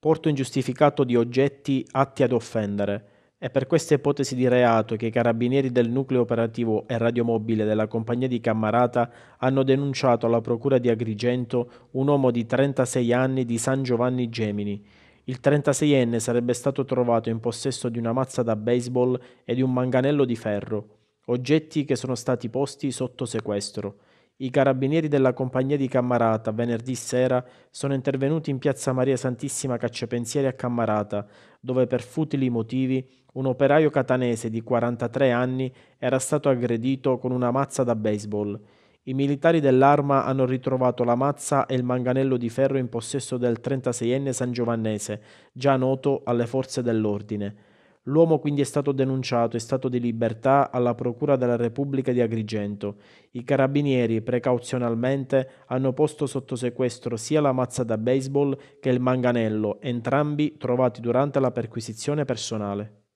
porto ingiustificato di oggetti atti ad offendere. È per questa ipotesi di reato che i carabinieri del nucleo operativo e radiomobile della compagnia di Cammarata hanno denunciato alla procura di Agrigento un uomo di 36 anni di San Giovanni Gemini. Il 36enne sarebbe stato trovato in possesso di una mazza da baseball e di un manganello di ferro, oggetti che sono stati posti sotto sequestro. I carabinieri della compagnia di Cammarata, venerdì sera, sono intervenuti in piazza Maria Santissima Cacciapensieri a Cammarata, dove per futili motivi un operaio catanese di 43 anni era stato aggredito con una mazza da baseball. I militari dell'arma hanno ritrovato la mazza e il manganello di ferro in possesso del 36enne San Giovannese, già noto alle forze dell'ordine. L'uomo quindi è stato denunciato in stato di libertà alla Procura della Repubblica di Agrigento. I carabinieri, precauzionalmente, hanno posto sotto sequestro sia la mazza da baseball che il manganello, entrambi trovati durante la perquisizione personale.